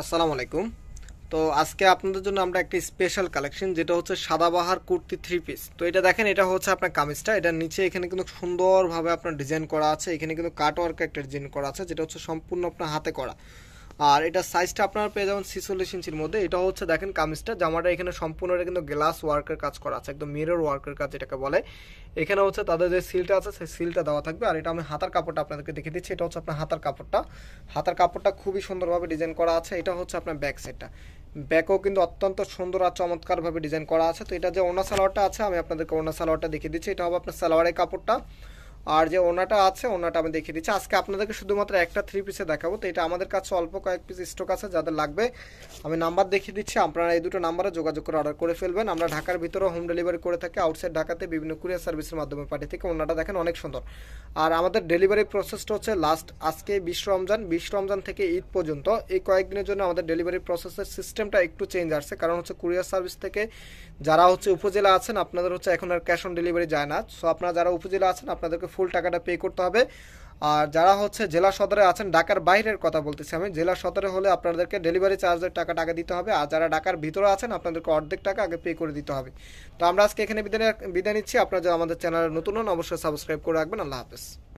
আসসালামু আলাইকুম তো আজকে আপনাদের জন্য আমরা একটি স্পেশাল কালেকশন যেটা হচ্ছে সাদাবাহার কুর্তি থ্রি পিস তো এটা দেখেন এটা হচ্ছে আপনার কামিজটা এটার নিচে এখানে কিন্তু সুন্দরভাবে আপনার ডিজাইন করা আছে এখানে কিন্তু কাট ওয়ার্ক একটা ডিজাইন করা আছে যেটা হচ্ছে সম্পূর্ণ আপনার হাতে করা আর এটা সাইজটা আপনারা পেয়ে যাবেন ছিচল্লিশ ইঞ্চির মধ্যে এটা হচ্ছে দেখেন কামিজটা জামাটা এখানে এটা কিন্তু গ্লাস ওয়ার্কের কাজ করা আছে একদম মিরর ওয়ার্কের কাজ এটাকে বলে এখানে হচ্ছে তাদের যে সিলটা আছে সেই সিলটা দেওয়া থাকবে আর এটা আমি হাতার কাপড়টা আপনাদেরকে দেখে দিচ্ছি এটা হচ্ছে আপনার হাতার কাপড়টা হাতার কাপড়টা খুবই সুন্দরভাবে ডিজাইন করা আছে এটা হচ্ছে আপনার ব্যাক সেটটা ব্যাকও কিন্তু অত্যন্ত সুন্দর আর চমৎকারভাবে ডিজাইন করা আছে তো এটা যে ওনা সালোয়ারটা আছে আমি আপনাদেরকে ওনা সালোয়ারটা দেখিয়ে দিচ্ছি এটা হবে আপনার সালোয়ারের কাপড়টা আর যে ওনাটা আছে ওনাটা আমি দেখিয়ে দিচ্ছি আজকে আপনাদেরকে শুধুমাত্র একটা থ্রি পিসে দেখাবো তো এটা আমাদের কাছে অল্প কয়েক পিস স্টক আছে যাদের লাগবে আমি নাম্বার দেখিয়ে দিচ্ছি আপনারা এই দুটো নাম্বারে যোগাযোগ করে অর্ডার করে ফেলবেন আমরা ঢাকার ভিতরে হোম ডেলিভারি করে থাকি আউটসাইড ঢাকাতে বিভিন্ন কুরিয়ার সার্ভিসের মাধ্যমে পাঠিয়ে থেকে ওনাটা দেখেন অনেক সুন্দর আর আমাদের ডেলিভারি প্রসেসটা হচ্ছে লাস্ট আজকে বিশ রমজান বিশ রমজান থেকে ঈদ পর্যন্ত এই কয়েকদিনের জন্য আমাদের ডেলিভারি প্রসেসের সিস্টেমটা একটু চেঞ্জ আসছে কারণ হচ্ছে কুরিয়ার সার্ভিস থেকে যারা হচ্ছে উপজেলা আছেন আপনাদের হচ্ছে এখন আর ক্যাশ অন ডেলিভারি যায় না সো আপনারা যারা উপজেলা আছেন আপনাদেরকে ফুল টাকাটা পে করতে হবে আর যারা হচ্ছে জেলা সদরে আছেন ঢাকার বাইরের কথা বলতেছি আমি জেলা সদরে হলে আপনাদেরকে ডেলিভারি চার্জের টাকা টাকা দিতে হবে আর যারা ঢাকার ভিতরে আছেন আপনাদেরকে অর্ধেক টাকা আগে পে করে দিতে হবে তো আমরা আজকে এখানে বিদায় বিদায় নিচ্ছি আপনারা যারা আমাদের চ্যানেলে নতুন হন অবশ্যই সাবস্ক্রাইব করে রাখবেন আল্লাহ হাফেজ